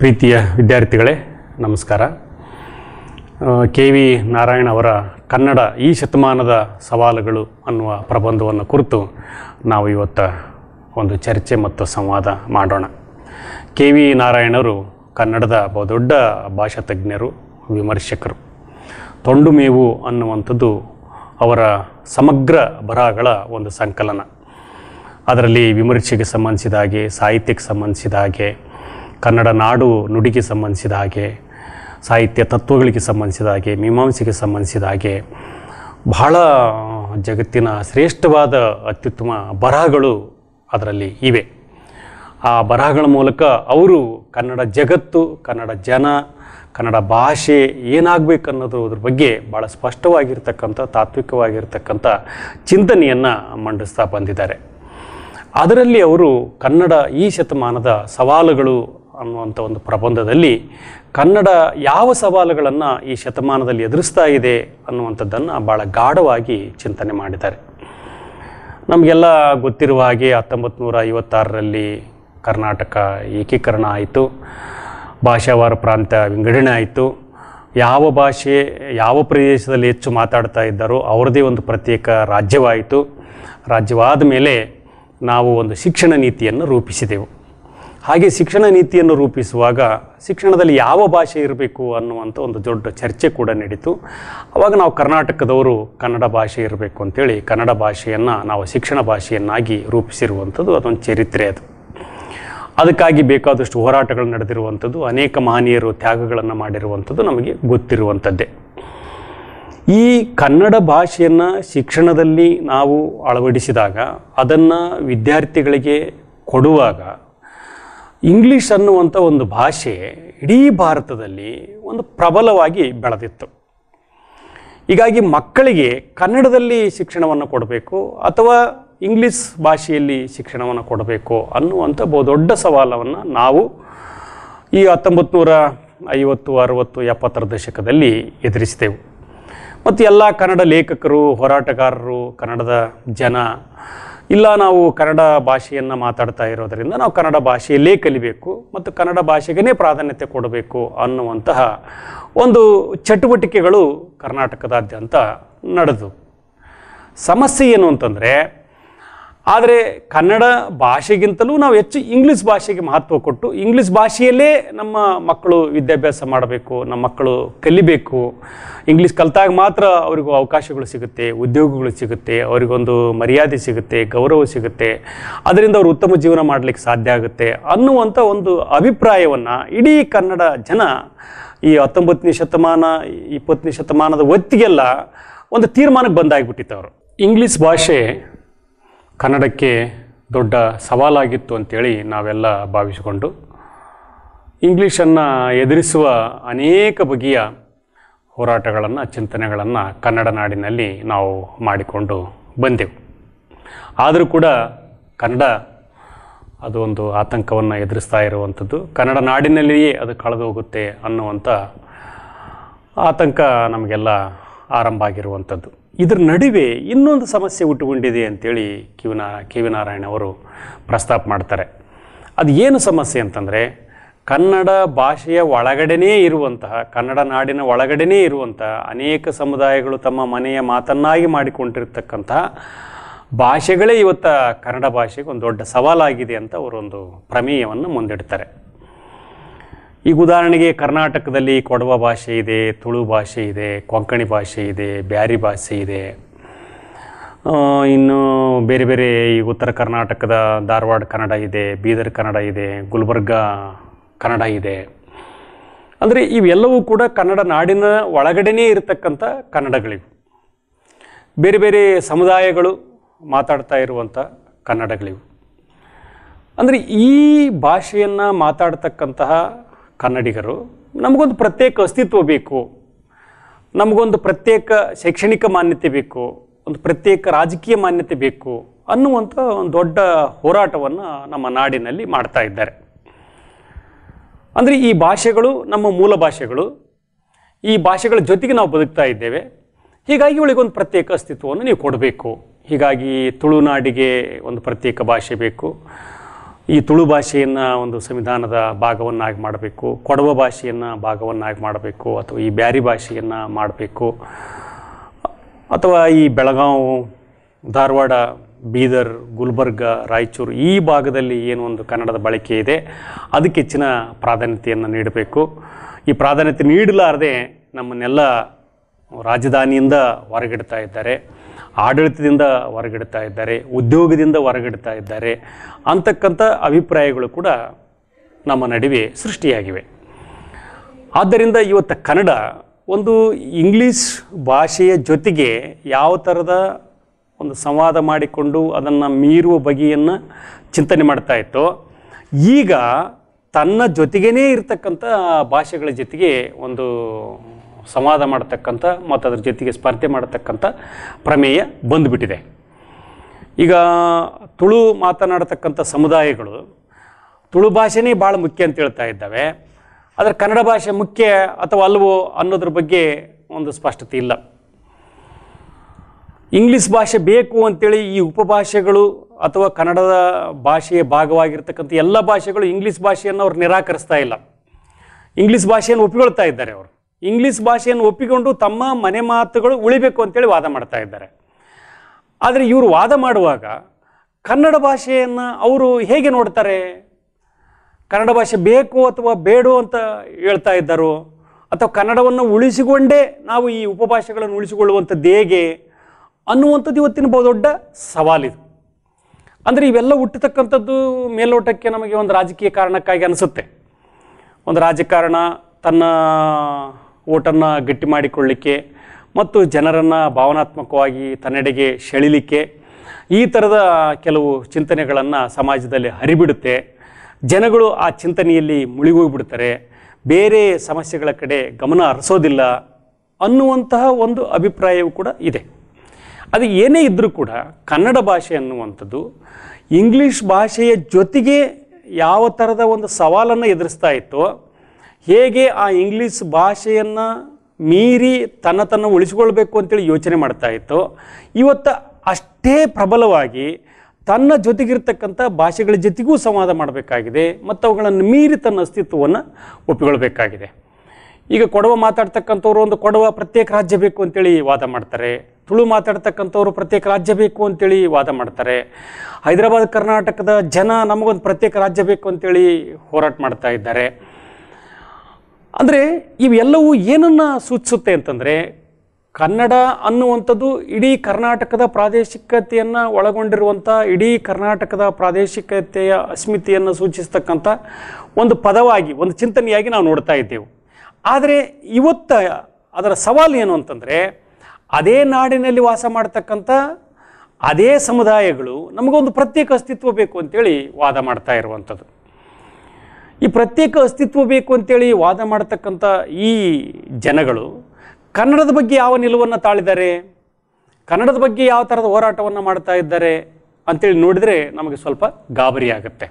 ಪ್ರೀತಿಯ ವಿದ್ಯಾರ್ಥಿಗಳೇ ನಮಸ್ಕಾರ ಕೆ ವಿ ನಾರಾಯಣ ಅವರ ಕನ್ನಡ ಈ ಶತಮಾನದ ಸವಾಲುಗಳು ಅನ್ನುವ ಪ್ರಬಂಧವನ್ನು ಕುರಿತು ನಾವು ಇವತ್ತು ಒಂದು ಚರ್ಚೆ ಮತ್ತು ಸಂವಾದ ಮಾಡೋಣ ಕೆ ವಿ ನಾರಾಯಣರು ಕನ್ನಡದ ಬಹುದೊಡ್ಡ ತಜ್ಞರು ವಿಮರ್ಶಕರು ತೊಂಡು ಮೇವು ಅನ್ನುವಂಥದ್ದು ಅವರ ಸಮಗ್ರ ಬರಹಗಳ ಒಂದು ಸಂಕಲನ ಅದರಲ್ಲಿ ವಿಮರ್ಶೆಗೆ ಸಂಬಂಧಿಸಿದ ಹಾಗೆ ಸಾಹಿತ್ಯಕ್ಕೆ ಸಂಬಂಧಿಸಿದ ಹಾಗೆ ಕನ್ನಡ ನಾಡು ನುಡಿಗೆ ಸಂಬಂಧಿಸಿದ ಹಾಗೆ ಸಾಹಿತ್ಯ ತತ್ವಗಳಿಗೆ ಸಂಬಂಧಿಸಿದ ಹಾಗೆ ಮೀಮಾಂಸೆಗೆ ಸಂಬಂಧಿಸಿದ ಹಾಗೆ ಬಹಳ ಜಗತ್ತಿನ ಶ್ರೇಷ್ಠವಾದ ಅತ್ಯುತ್ತಮ ಬರಹಗಳು ಅದರಲ್ಲಿ ಇವೆ ಆ ಬರಹಗಳ ಮೂಲಕ ಅವರು ಕನ್ನಡ ಜಗತ್ತು ಕನ್ನಡ ಜನ ಕನ್ನಡ ಭಾಷೆ ಏನಾಗಬೇಕು ಅನ್ನೋದು ಅದ್ರ ಬಗ್ಗೆ ಭಾಳ ಸ್ಪಷ್ಟವಾಗಿರ್ತಕ್ಕಂಥ ತಾತ್ವಿಕವಾಗಿರ್ತಕ್ಕಂಥ ಚಿಂತನೆಯನ್ನು ಮಂಡಿಸ್ತಾ ಬಂದಿದ್ದಾರೆ ಅದರಲ್ಲಿ ಅವರು ಕನ್ನಡ ಈ ಶತಮಾನದ ಸವಾಲುಗಳು ಅನ್ನುವಂಥ ಒಂದು ಪ್ರಬಂಧದಲ್ಲಿ ಕನ್ನಡ ಯಾವ ಸವಾಲುಗಳನ್ನು ಈ ಶತಮಾನದಲ್ಲಿ ಎದುರಿಸ್ತಾ ಇದೆ ಅನ್ನುವಂಥದ್ದನ್ನು ಭಾಳ ಗಾಢವಾಗಿ ಚಿಂತನೆ ಮಾಡಿದ್ದಾರೆ ನಮಗೆಲ್ಲ ಗೊತ್ತಿರುವ ಹಾಗೆ ಹತ್ತೊಂಬತ್ತು ನೂರ ಐವತ್ತಾರರಲ್ಲಿ ಕರ್ನಾಟಕ ಏಕೀಕರಣ ಆಯಿತು ಭಾಷಾವಾರ ಪ್ರಾಂತ್ಯ ವಿಂಗಡಣೆ ಆಯಿತು ಯಾವ ಭಾಷೆ ಯಾವ ಪ್ರದೇಶದಲ್ಲಿ ಹೆಚ್ಚು ಮಾತಾಡ್ತಾ ಇದ್ದಾರೋ ಅವ್ರದ್ದೇ ಒಂದು ಪ್ರತ್ಯೇಕ ರಾಜ್ಯವಾಯಿತು ರಾಜ್ಯವಾದ ಮೇಲೆ ನಾವು ಒಂದು ಶಿಕ್ಷಣ ನೀತಿಯನ್ನು ರೂಪಿಸಿದೆವು ಹಾಗೆ ಶಿಕ್ಷಣ ನೀತಿಯನ್ನು ರೂಪಿಸುವಾಗ ಶಿಕ್ಷಣದಲ್ಲಿ ಯಾವ ಭಾಷೆ ಇರಬೇಕು ಅನ್ನುವಂಥ ಒಂದು ದೊಡ್ಡ ಚರ್ಚೆ ಕೂಡ ನಡೀತು ಆವಾಗ ನಾವು ಕರ್ನಾಟಕದವರು ಕನ್ನಡ ಭಾಷೆ ಇರಬೇಕು ಅಂತೇಳಿ ಕನ್ನಡ ಭಾಷೆಯನ್ನು ನಾವು ಶಿಕ್ಷಣ ಭಾಷೆಯನ್ನಾಗಿ ರೂಪಿಸಿರುವಂಥದ್ದು ಅದೊಂದು ಚರಿತ್ರೆ ಅದು ಅದಕ್ಕಾಗಿ ಬೇಕಾದಷ್ಟು ಹೋರಾಟಗಳು ನಡೆದಿರುವಂಥದ್ದು ಅನೇಕ ಮಹನೀಯರು ತ್ಯಾಗಗಳನ್ನು ಮಾಡಿರುವಂಥದ್ದು ನಮಗೆ ಗೊತ್ತಿರುವಂಥದ್ದೇ ಈ ಕನ್ನಡ ಭಾಷೆಯನ್ನು ಶಿಕ್ಷಣದಲ್ಲಿ ನಾವು ಅಳವಡಿಸಿದಾಗ ಅದನ್ನು ವಿದ್ಯಾರ್ಥಿಗಳಿಗೆ ಕೊಡುವಾಗ ಇಂಗ್ಲೀಷ್ ಅನ್ನುವಂಥ ಒಂದು ಭಾಷೆ ಇಡೀ ಭಾರತದಲ್ಲಿ ಒಂದು ಪ್ರಬಲವಾಗಿ ಬೆಳೆದಿತ್ತು ಹೀಗಾಗಿ ಮಕ್ಕಳಿಗೆ ಕನ್ನಡದಲ್ಲಿ ಶಿಕ್ಷಣವನ್ನು ಕೊಡಬೇಕು ಅಥವಾ ಇಂಗ್ಲೀಷ್ ಭಾಷೆಯಲ್ಲಿ ಶಿಕ್ಷಣವನ್ನು ಕೊಡಬೇಕು ಅನ್ನುವಂಥ ದೊಡ್ಡ ಸವಾಲನ್ನು ನಾವು ಈ ಹತ್ತೊಂಬತ್ತು ನೂರ ಐವತ್ತು ಅರುವತ್ತು ಎಪ್ಪತ್ತರ ದಶಕದಲ್ಲಿ ಎದುರಿಸಿದೆವು ಮತ್ತು ಎಲ್ಲ ಕನ್ನಡ ಲೇಖಕರು ಹೋರಾಟಗಾರರು ಕನ್ನಡದ ಜನ ಇಲ್ಲ ನಾವು ಕನ್ನಡ ಭಾಷೆಯನ್ನು ಮಾತಾಡ್ತಾ ಇರೋದರಿಂದ ನಾವು ಕನ್ನಡ ಭಾಷೆಯಲ್ಲೇ ಕಲಿಬೇಕು ಮತ್ತು ಕನ್ನಡ ಭಾಷೆಗೇ ಪ್ರಾಧಾನ್ಯತೆ ಕೊಡಬೇಕು ಅನ್ನುವಂತಹ ಒಂದು ಚಟುವಟಿಕೆಗಳು ಕರ್ನಾಟಕದಾದ್ಯಂತ ನಡೆದು ಸಮಸ್ಯೆ ಏನು ಅಂತಂದರೆ ಆದರೆ ಕನ್ನಡ ಭಾಷೆಗಿಂತಲೂ ನಾವು ಹೆಚ್ಚು ಇಂಗ್ಲೀಷ್ ಭಾಷೆಗೆ ಮಹತ್ವ ಕೊಟ್ಟು ಇಂಗ್ಲೀಷ್ ಭಾಷೆಯಲ್ಲೇ ನಮ್ಮ ಮಕ್ಕಳು ವಿದ್ಯಾಭ್ಯಾಸ ಮಾಡಬೇಕು ನಮ್ಮ ಮಕ್ಕಳು ಕಲಿಬೇಕು ಇಂಗ್ಲೀಷ್ ಕಲಿತಾಗ ಮಾತ್ರ ಅವ್ರಿಗೂ ಅವಕಾಶಗಳು ಸಿಗುತ್ತೆ ಉದ್ಯೋಗಗಳು ಸಿಗುತ್ತೆ ಅವರಿಗೊಂದು ಮರ್ಯಾದೆ ಸಿಗುತ್ತೆ ಗೌರವ ಸಿಗುತ್ತೆ ಅದರಿಂದ ಅವರು ಉತ್ತಮ ಜೀವನ ಮಾಡಲಿಕ್ಕೆ ಸಾಧ್ಯ ಆಗುತ್ತೆ ಅನ್ನುವಂಥ ಒಂದು ಅಭಿಪ್ರಾಯವನ್ನು ಇಡೀ ಕನ್ನಡ ಜನ ಈ ಹತ್ತೊಂಬತ್ತನೇ ಶತಮಾನ ಇಪ್ಪತ್ತನೇ ಶತಮಾನದ ಹೊತ್ತಿಗೆಲ್ಲ ಒಂದು ತೀರ್ಮಾನಕ್ಕೆ ಬಂದಾಗಿಬಿಟ್ಟಿತ್ತು ಅವರು ಇಂಗ್ಲೀಷ್ ಭಾಷೆ ಕನ್ನಡಕ್ಕೆ ದೊಡ್ಡ ಸವಾಲಾಗಿತ್ತು ಅಂಥೇಳಿ ನಾವೆಲ್ಲ ಭಾವಿಸಿಕೊಂಡು ಇಂಗ್ಲೀಷನ್ನು ಎದುರಿಸುವ ಅನೇಕ ಬಗೆಯ ಹೋರಾಟಗಳನ್ನು ಚಿಂತನೆಗಳನ್ನು ಕನ್ನಡ ನಾಡಿನಲ್ಲಿ ನಾವು ಮಾಡಿಕೊಂಡು ಬಂದೆವು ಆದರೂ ಕೂಡ ಕನ್ನಡ ಅದು ಒಂದು ಆತಂಕವನ್ನು ಎದುರಿಸ್ತಾ ಇರುವಂಥದ್ದು ಕನ್ನಡ ನಾಡಿನಲ್ಲಿಯೇ ಅದು ಕಳೆದು ಹೋಗುತ್ತೆ ಅನ್ನುವಂಥ ಆತಂಕ ನಮಗೆಲ್ಲ ಆರಂಭ ಆಗಿರುವಂಥದ್ದು ಇದರ ನಡುವೆ ಇನ್ನೊಂದು ಸಮಸ್ಯೆ ಹುಟ್ಟುಕೊಂಡಿದೆ ಅಂತೇಳಿ ಕಿವಿನ ಕೆ ವಿ ನಾರಾಯಣ ಅವರು ಪ್ರಸ್ತಾಪ ಮಾಡ್ತಾರೆ ಅದು ಏನು ಸಮಸ್ಯೆ ಅಂತಂದರೆ ಕನ್ನಡ ಭಾಷೆಯ ಒಳಗಡೆನೇ ಇರುವಂತಹ ಕನ್ನಡ ನಾಡಿನ ಒಳಗಡೆನೇ ಇರುವಂತಹ ಅನೇಕ ಸಮುದಾಯಗಳು ತಮ್ಮ ಮನೆಯ ಮಾತನ್ನಾಗಿ ಮಾಡಿಕೊಂಡಿರ್ತಕ್ಕಂತಹ ಭಾಷೆಗಳೇ ಇವತ್ತು ಕನ್ನಡ ಭಾಷೆಗೆ ಒಂದು ದೊಡ್ಡ ಸವಾಲಾಗಿದೆ ಅಂತ ಅವರೊಂದು ಪ್ರಮೇಯವನ್ನು ಮುಂದಿಡ್ತಾರೆ ಈಗ ಉದಾಹರಣೆಗೆ ಕರ್ನಾಟಕದಲ್ಲಿ ಕೊಡವ ಭಾಷೆ ಇದೆ ತುಳು ಭಾಷೆ ಇದೆ ಕೊಂಕಣಿ ಭಾಷೆ ಇದೆ ಬ್ಯಾರಿ ಭಾಷೆ ಇದೆ ಇನ್ನು ಬೇರೆ ಬೇರೆ ಈ ಉತ್ತರ ಕರ್ನಾಟಕದ ಧಾರವಾಡ ಕನ್ನಡ ಇದೆ ಬೀದರ್ ಕನ್ನಡ ಇದೆ ಗುಲ್ಬರ್ಗ ಕನ್ನಡ ಇದೆ ಅಂದರೆ ಇವೆಲ್ಲವೂ ಕೂಡ ಕನ್ನಡ ನಾಡಿನ ಒಳಗಡೆನೇ ಇರತಕ್ಕಂಥ ಕನ್ನಡಗಳಿವೆ ಬೇರೆ ಬೇರೆ ಸಮುದಾಯಗಳು ಮಾತಾಡ್ತಾ ಇರುವಂಥ ಕನ್ನಡಗಳಿವು ಅಂದರೆ ಈ ಭಾಷೆಯನ್ನು ಮಾತಾಡ್ತಕ್ಕಂತಹ ಕನ್ನಡಿಗರು ನಮಗೊಂದು ಪ್ರತ್ಯೇಕ ಅಸ್ತಿತ್ವ ಬೇಕು ನಮಗೊಂದು ಪ್ರತ್ಯೇಕ ಶೈಕ್ಷಣಿಕ ಮಾನ್ಯತೆ ಬೇಕು ಒಂದು ಪ್ರತ್ಯೇಕ ರಾಜಕೀಯ ಮಾನ್ಯತೆ ಬೇಕು ಅನ್ನುವಂಥ ಒಂದು ದೊಡ್ಡ ಹೋರಾಟವನ್ನು ನಮ್ಮ ನಾಡಿನಲ್ಲಿ ಮಾಡ್ತಾ ಇದ್ದಾರೆ ಅಂದರೆ ಈ ಭಾಷೆಗಳು ನಮ್ಮ ಮೂಲ ಭಾಷೆಗಳು ಈ ಭಾಷೆಗಳ ಜೊತೆಗೆ ನಾವು ಬದುಕ್ತಾ ಇದ್ದೇವೆ ಹೀಗಾಗಿ ಇವಳಿಗೊಂದು ಪ್ರತ್ಯೇಕ ಅಸ್ತಿತ್ವವನ್ನು ನೀವು ಕೊಡಬೇಕು ಹೀಗಾಗಿ ತುಳುನಾಡಿಗೆ ಒಂದು ಪ್ರತ್ಯೇಕ ಭಾಷೆ ಬೇಕು ಈ ತುಳು ಭಾಷೆಯನ್ನು ಒಂದು ಸಂವಿಧಾನದ ಭಾಗವನ್ನಾಗಿ ಮಾಡಬೇಕು ಕೊಡವ ಭಾಷೆಯನ್ನು ಭಾಗವನ್ನಾಗಿ ಮಾಡಬೇಕು ಅಥವಾ ಈ ಬ್ಯಾರಿ ಭಾಷೆಯನ್ನು ಮಾಡಬೇಕು ಅಥವಾ ಈ ಬೆಳಗಾವಿ ಧಾರವಾಡ ಬೀದರ್ ಗುಲ್ಬರ್ಗ ರಾಯಚೂರು ಈ ಭಾಗದಲ್ಲಿ ಏನು ಒಂದು ಕನ್ನಡದ ಬಳಕೆ ಇದೆ ಅದಕ್ಕೆ ಹೆಚ್ಚಿನ ಪ್ರಾಧಾನ್ಯತೆಯನ್ನು ನೀಡಬೇಕು ಈ ಪ್ರಾಧಾನ್ಯತೆ ನೀಡಲಾರದೆ ನಮ್ಮನ್ನೆಲ್ಲ ರಾಜಧಾನಿಯಿಂದ ಹೊರಗಿಡ್ತಾ ಇದ್ದಾರೆ ಆಡಳಿತದಿಂದ ಹೊರಗಿಡ್ತಾ ಇದ್ದಾರೆ ಉದ್ಯೋಗದಿಂದ ಹೊರಗಿಡ್ತಾ ಇದ್ದಾರೆ ಅಂತಕ್ಕಂಥ ಅಭಿಪ್ರಾಯಗಳು ಕೂಡ ನಮ್ಮ ನಡುವೆ ಸೃಷ್ಟಿಯಾಗಿವೆ ಆದ್ದರಿಂದ ಇವತ್ತು ಕನ್ನಡ ಒಂದು ಇಂಗ್ಲೀಷ್ ಭಾಷೆಯ ಜೊತೆಗೆ ಯಾವ ಥರದ ಒಂದು ಸಂವಾದ ಮಾಡಿಕೊಂಡು ಅದನ್ನು ಮೀರುವ ಬಗೆಯನ್ನು ಚಿಂತನೆ ಮಾಡ್ತಾ ಇತ್ತು ಈಗ ತನ್ನ ಜೊತೆಗೇ ಇರತಕ್ಕಂಥ ಭಾಷೆಗಳ ಜೊತೆಗೆ ಒಂದು ಸಂವಾದ ಮಾಡತಕ್ಕಂಥ ಮತ್ತು ಅದರ ಜೊತೆಗೆ ಸ್ಪರ್ಧೆ ಮಾಡತಕ್ಕಂಥ ಪ್ರಮೇಯ ಬಂದುಬಿಟ್ಟಿದೆ ಈಗ ತುಳು ಮಾತನಾಡತಕ್ಕಂಥ ಸಮುದಾಯಗಳು ತುಳು ಭಾಷೆನೇ ಭಾಳ ಮುಖ್ಯ ಅಂತ ಹೇಳ್ತಾ ಇದ್ದಾವೆ ಆದರೆ ಕನ್ನಡ ಭಾಷೆ ಮುಖ್ಯ ಅಥವಾ ಅಲ್ಲವೋ ಅನ್ನೋದ್ರ ಬಗ್ಗೆ ಒಂದು ಸ್ಪಷ್ಟತೆ ಇಲ್ಲ ಇಂಗ್ಲೀಷ್ ಭಾಷೆ ಬೇಕು ಅಂತೇಳಿ ಈ ಉಪಭಾಷೆಗಳು ಅಥವಾ ಕನ್ನಡದ ಭಾಷೆಯ ಭಾಗವಾಗಿರ್ತಕ್ಕಂಥ ಎಲ್ಲ ಭಾಷೆಗಳು ಇಂಗ್ಲೀಷ್ ಭಾಷೆಯನ್ನು ಅವ್ರು ನಿರಾಕರಿಸ್ತಾ ಇಲ್ಲ ಇಂಗ್ಲೀಷ್ ಭಾಷೆಯನ್ನು ಒಪ್ಪಿಕೊಳ್ತಾ ಇದ್ದಾರೆ ಅವರು ಇಂಗ್ಲೀಷ್ ಭಾಷೆಯನ್ನು ಒಪ್ಪಿಕೊಂಡು ತಮ್ಮ ಮನೆ ಮಾತುಗಳು ಉಳಿಬೇಕು ಅಂತೇಳಿ ವಾದ ಮಾಡ್ತಾ ಇದ್ದಾರೆ ಆದರೆ ಇವರು ವಾದ ಮಾಡುವಾಗ ಕನ್ನಡ ಭಾಷೆಯನ್ನು ಅವರು ಹೇಗೆ ನೋಡ್ತಾರೆ ಕನ್ನಡ ಭಾಷೆ ಬೇಕು ಅಥವಾ ಬೇಡು ಅಂತ ಹೇಳ್ತಾ ಇದ್ದರು ಅಥವಾ ಕನ್ನಡವನ್ನು ಉಳಿಸಿಕೊಂಡೇ ನಾವು ಈ ಉಪಭಾಷೆಗಳನ್ನು ಉಳಿಸಿಕೊಳ್ಳುವಂಥದ್ದು ಹೇಗೆ ಅನ್ನುವಂಥದ್ದು ಇವತ್ತಿನ ದೊಡ್ಡ ಸವಾಲಿದು ಅಂದರೆ ಇವೆಲ್ಲ ಹುಟ್ಟತಕ್ಕಂಥದ್ದು ಮೇಲ್ನೋಟಕ್ಕೆ ನಮಗೆ ಒಂದು ರಾಜಕೀಯ ಕಾರಣಕ್ಕಾಗಿ ಅನಿಸುತ್ತೆ ಒಂದು ರಾಜಕಾರಣ ತನ್ನ ಓಟನ್ನು ಗಟ್ಟಿ ಮಾಡಿಕೊಳ್ಳಿಕ್ಕೆ ಮತ್ತು ಜನರನ್ನು ಭಾವನಾತ್ಮಕವಾಗಿ ತನ್ನೆಡೆಗೆ ಸೆಳಿಲಿಕ್ಕೆ ಈ ಥರದ ಕೆಲವು ಚಿಂತನೆಗಳನ್ನು ಸಮಾಜದಲ್ಲಿ ಹರಿಬಿಡುತ್ತೆ ಜನಗಳು ಆ ಚಿಂತನೆಯಲ್ಲಿ ಮುಳುಗೋಗ್ಬಿಡ್ತಾರೆ ಬೇರೆ ಸಮಸ್ಯೆಗಳ ಕಡೆ ಗಮನ ಹರಿಸೋದಿಲ್ಲ ಅನ್ನುವಂತಹ ಒಂದು ಅಭಿಪ್ರಾಯವೂ ಕೂಡ ಇದೆ ಅದು ಏನೇ ಇದ್ದರೂ ಕೂಡ ಕನ್ನಡ ಭಾಷೆ ಅನ್ನುವಂಥದ್ದು ಇಂಗ್ಲೀಷ್ ಭಾಷೆಯ ಜೊತೆಗೆ ಯಾವ ಥರದ ಒಂದು ಸವಾಲನ್ನು ಎದುರಿಸ್ತಾ ಇತ್ತೋ ಹೇಗೆ ಆ ಇಂಗ್ಲೀಷ್ ಭಾಷೆಯನ್ನು ಮೀರಿ ತನ್ನ ತನ್ನ ಉಳಿಸಿಕೊಳ್ಬೇಕು ಅಂತೇಳಿ ಯೋಚನೆ ಮಾಡ್ತಾ ಇತ್ತು ಇವತ್ತು ಅಷ್ಟೇ ಪ್ರಬಲವಾಗಿ ತನ್ನ ಜೊತೆಗಿರ್ತಕ್ಕಂಥ ಭಾಷೆಗಳ ಜೊತೆಗೂ ಸಂವಾದ ಮಾಡಬೇಕಾಗಿದೆ ಮತ್ತು ಅವುಗಳನ್ನು ಮೀರಿ ತನ್ನ ಅಸ್ತಿತ್ವವನ್ನು ಒಪ್ಪಿಕೊಳ್ಬೇಕಾಗಿದೆ ಈಗ ಕೊಡವ ಮಾತಾಡ್ತಕ್ಕಂಥವ್ರು ಒಂದು ಕೊಡವ ಪ್ರತ್ಯೇಕ ರಾಜ್ಯ ಬೇಕು ಅಂತೇಳಿ ವಾದ ಮಾಡ್ತಾರೆ ತುಳು ಮಾತಾಡ್ತಕ್ಕಂಥವ್ರು ಪ್ರತ್ಯೇಕ ರಾಜ್ಯ ಬೇಕು ಅಂತೇಳಿ ವಾದ ಮಾಡ್ತಾರೆ ಹೈದರಾಬಾದ್ ಕರ್ನಾಟಕದ ಜನ ನಮಗೊಂದು ಪ್ರತ್ಯೇಕ ರಾಜ್ಯ ಬೇಕು ಅಂತೇಳಿ ಹೋರಾಟ ಮಾಡ್ತಾ ಇದ್ದಾರೆ ಅಂದರೆ ಇವೆಲ್ಲವೂ ಏನನ್ನು ಸೂಚಿಸುತ್ತೆ ಅಂತಂದರೆ ಕನ್ನಡ ಅನ್ನುವಂಥದ್ದು ಇಡೀ ಕರ್ನಾಟಕದ ಪ್ರಾದೇಶಿಕತೆಯನ್ನು ಒಳಗೊಂಡಿರುವಂಥ ಇಡೀ ಕರ್ನಾಟಕದ ಪ್ರಾದೇಶಿಕತೆಯ ಅಸ್ಮಿತೆಯನ್ನು ಸೂಚಿಸ್ತಕ್ಕಂಥ ಒಂದು ಪದವಾಗಿ ಒಂದು ಚಿಂತನೆಯಾಗಿ ನಾವು ನೋಡ್ತಾ ಇದ್ದೇವೆ ಆದರೆ ಇವತ್ತ ಅದರ ಸವಾಲು ಏನು ಅಂತಂದರೆ ಅದೇ ನಾಡಿನಲ್ಲಿ ವಾಸ ಮಾಡ್ತಕ್ಕಂಥ ಅದೇ ಸಮುದಾಯಗಳು ನಮಗೊಂದು ಪ್ರತ್ಯೇಕ ಅಸ್ತಿತ್ವ ಬೇಕು ಅಂತೇಳಿ ವಾದ ಮಾಡ್ತಾ ಇರುವಂಥದ್ದು ಈ ಪ್ರತ್ಯೇಕ ಅಸ್ತಿತ್ವ ಬೇಕು ಅಂತೇಳಿ ವಾದ ಮಾಡತಕ್ಕಂಥ ಈ ಜನಗಳು ಕನ್ನಡದ ಬಗ್ಗೆ ಯಾವ ನಿಲುವನ್ನು ತಾಳಿದ್ದಾರೆ ಕನ್ನಡದ ಬಗ್ಗೆ ಯಾವ ಥರದ ಹೋರಾಟವನ್ನು ಮಾಡ್ತಾ ಇದ್ದಾರೆ ಅಂತೇಳಿ ನೋಡಿದರೆ ನಮಗೆ ಸ್ವಲ್ಪ ಗಾಬರಿ ಆಗುತ್ತೆ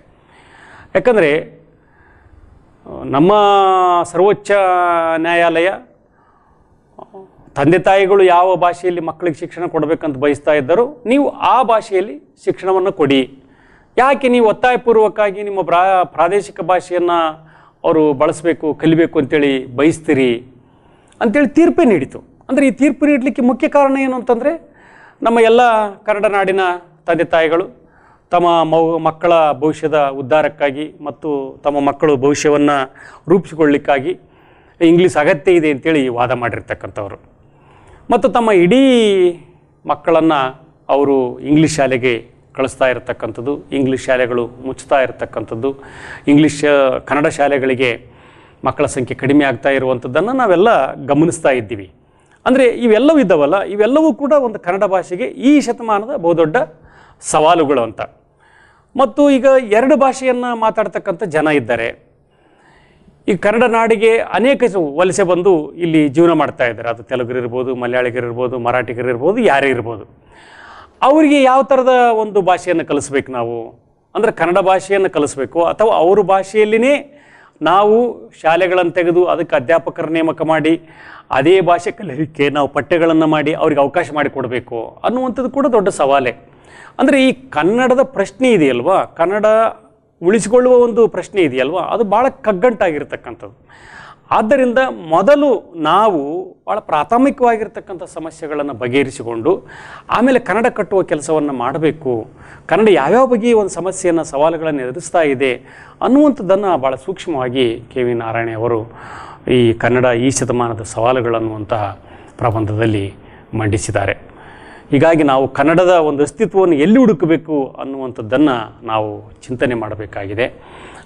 ಯಾಕಂದರೆ ನಮ್ಮ ಸರ್ವೋಚ್ಚ ನ್ಯಾಯಾಲಯ ತಂದೆ ತಾಯಿಗಳು ಯಾವ ಭಾಷೆಯಲ್ಲಿ ಮಕ್ಕಳಿಗೆ ಶಿಕ್ಷಣ ಕೊಡಬೇಕಂತ ಬಯಸ್ತಾ ಇದ್ದರೂ ನೀವು ಆ ಭಾಷೆಯಲ್ಲಿ ಶಿಕ್ಷಣವನ್ನು ಕೊಡಿ ಯಾಕೆ ನೀವು ಒತ್ತಾಯಪೂರ್ವಕವಾಗಿ ನಿಮ್ಮ ಪ್ರಾ ಪ್ರಾದೇಶಿಕ ಭಾಷೆಯನ್ನು ಅವರು ಬಳಸಬೇಕು ಕಲಿಬೇಕು ಅಂತೇಳಿ ಬಯಸ್ತೀರಿ ಅಂತೇಳಿ ತೀರ್ಪೇ ನೀಡಿತು ಅಂದರೆ ಈ ತೀರ್ಪು ನೀಡಲಿಕ್ಕೆ ಮುಖ್ಯ ಕಾರಣ ಏನು ಅಂತಂದರೆ ನಮ್ಮ ಎಲ್ಲ ಕನ್ನಡ ನಾಡಿನ ತಂದೆ ತಾಯಿಗಳು ತಮ್ಮ ಮೌ ಮಕ್ಕಳ ಭವಿಷ್ಯದ ಉದ್ಧಾರಕ್ಕಾಗಿ ಮತ್ತು ತಮ್ಮ ಮಕ್ಕಳು ಭವಿಷ್ಯವನ್ನು ರೂಪಿಸಿಕೊಳ್ಳಿಕ್ಕಾಗಿ ಇಂಗ್ಲೀಷ್ ಅಗತ್ಯ ಇದೆ ಅಂತೇಳಿ ವಾದ ಮಾಡಿರ್ತಕ್ಕಂಥವ್ರು ಮತ್ತು ತಮ್ಮ ಇಡೀ ಮಕ್ಕಳನ್ನು ಅವರು ಇಂಗ್ಲೀಷ್ ಶಾಲೆಗೆ ಕಳಿಸ್ತಾ ಇರತಕ್ಕಂಥದ್ದು ಇಂಗ್ಲೀಷ್ ಶಾಲೆಗಳು ಮುಚ್ಚುತ್ತಾ ಇರತಕ್ಕಂಥದ್ದು ಇಂಗ್ಲೀಷ್ ಕನ್ನಡ ಶಾಲೆಗಳಿಗೆ ಮಕ್ಕಳ ಸಂಖ್ಯೆ ಕಡಿಮೆ ಆಗ್ತಾ ಇರುವಂಥದ್ದನ್ನು ನಾವೆಲ್ಲ ಗಮನಿಸ್ತಾ ಇದ್ದೀವಿ ಅಂದರೆ ಇವೆಲ್ಲವೂ ಇದ್ದಾವಲ್ಲ ಇವೆಲ್ಲವೂ ಕೂಡ ಒಂದು ಕನ್ನಡ ಭಾಷೆಗೆ ಈ ಶತಮಾನದ ಬಹುದೊಡ್ಡ ಸವಾಲುಗಳು ಅಂತ ಮತ್ತು ಈಗ ಎರಡು ಭಾಷೆಯನ್ನು ಮಾತಾಡ್ತಕ್ಕಂಥ ಜನ ಇದ್ದಾರೆ ಈ ಕನ್ನಡ ನಾಡಿಗೆ ಅನೇಕ ವಲಸೆ ಬಂದು ಇಲ್ಲಿ ಜೀವನ ಮಾಡ್ತಾ ಇದ್ದಾರೆ ಅದು ತೆಲುಗರಿರ್ಬೋದು ಮಲಯಾಳಿಗರಿರ್ಬೋದು ಮರಾಠಿಗರಿರ್ಬೋದು ಯಾರೇ ಇರ್ಬೋದು ಅವರಿಗೆ ಯಾವ ಥರದ ಒಂದು ಭಾಷೆಯನ್ನು ಕಲಿಸ್ಬೇಕು ನಾವು ಅಂದರೆ ಕನ್ನಡ ಭಾಷೆಯನ್ನು ಕಲಿಸ್ಬೇಕು ಅಥವಾ ಅವ್ರ ಭಾಷೆಯಲ್ಲಿನೇ ನಾವು ಶಾಲೆಗಳನ್ನು ತೆಗೆದು ಅದಕ್ಕೆ ಅಧ್ಯಾಪಕರ ನೇಮಕ ಮಾಡಿ ಅದೇ ಭಾಷೆ ಕಲಿಯಲಿಕ್ಕೆ ನಾವು ಪಠ್ಯಗಳನ್ನು ಮಾಡಿ ಅವ್ರಿಗೆ ಅವಕಾಶ ಮಾಡಿಕೊಡಬೇಕು ಅನ್ನುವಂಥದ್ದು ಕೂಡ ದೊಡ್ಡ ಸವಾಲೆ ಅಂದರೆ ಈ ಕನ್ನಡದ ಪ್ರಶ್ನೆ ಇದೆಯಲ್ವಾ ಕನ್ನಡ ಉಳಿಸಿಕೊಳ್ಳುವ ಒಂದು ಪ್ರಶ್ನೆ ಇದೆಯಲ್ವಾ ಅದು ಭಾಳ ಕಗ್ಗಂಟಾಗಿರ್ತಕ್ಕಂಥದ್ದು ಆದ್ದರಿಂದ ಮೊದಲು ನಾವು ಭಾಳ ಪ್ರಾಥಮಿಕವಾಗಿರ್ತಕ್ಕಂಥ ಸಮಸ್ಯೆಗಳನ್ನು ಬಗೆಹರಿಸಿಕೊಂಡು ಆಮೇಲೆ ಕನ್ನಡ ಕಟ್ಟುವ ಕೆಲಸವನ್ನು ಮಾಡಬೇಕು ಕನ್ನಡ ಯಾವ್ಯಾವ ಬಗೆಯ ಒಂದು ಸಮಸ್ಯೆಯನ್ನು ಸವಾಲುಗಳನ್ನು ಎದುರಿಸ್ತಾ ಇದೆ ಅನ್ನುವಂಥದ್ದನ್ನು ಭಾಳ ಸೂಕ್ಷ್ಮವಾಗಿ ಕೆ ವಿ ನಾರಾಯಣ ಅವರು ಈ ಕನ್ನಡ ಈ ಶತಮಾನದ ಸವಾಲುಗಳನ್ನುವಂತಹ ಪ್ರಬಂಧದಲ್ಲಿ ಮಂಡಿಸಿದ್ದಾರೆ ಹೀಗಾಗಿ ನಾವು ಕನ್ನಡದ ಒಂದು ಅಸ್ತಿತ್ವವನ್ನು ಎಲ್ಲಿ ಹುಡುಕಬೇಕು ಅನ್ನುವಂಥದ್ದನ್ನು ನಾವು ಚಿಂತನೆ ಮಾಡಬೇಕಾಗಿದೆ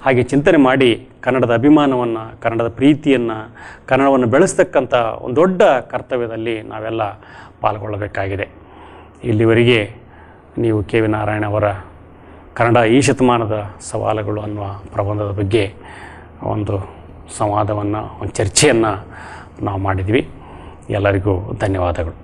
ಹಾಗೆ ಚಿಂತನೆ ಮಾಡಿ ಕನ್ನಡದ ಅಭಿಮಾನವನ್ನು ಕನ್ನಡದ ಪ್ರೀತಿಯನ್ನು ಕನ್ನಡವನ್ನು ಬೆಳೆಸ್ತಕ್ಕಂಥ ಒಂದು ದೊಡ್ಡ ಕರ್ತವ್ಯದಲ್ಲಿ ನಾವೆಲ್ಲ ಪಾಲ್ಗೊಳ್ಳಬೇಕಾಗಿದೆ ಇಲ್ಲಿವರೆಗೆ ನೀವು ಕೆ ವಿ ನಾರಾಯಣ ಅವರ ಕನ್ನಡ ಈ ಶತಮಾನದ ಸವಾಲುಗಳು ಅನ್ನುವ ಪ್ರಬಂಧದ ಬಗ್ಗೆ ಒಂದು ಸಂವಾದವನ್ನು ಒಂದು ಚರ್ಚೆಯನ್ನು ನಾವು ಮಾಡಿದ್ವಿ ಎಲ್ಲರಿಗೂ ಧನ್ಯವಾದಗಳು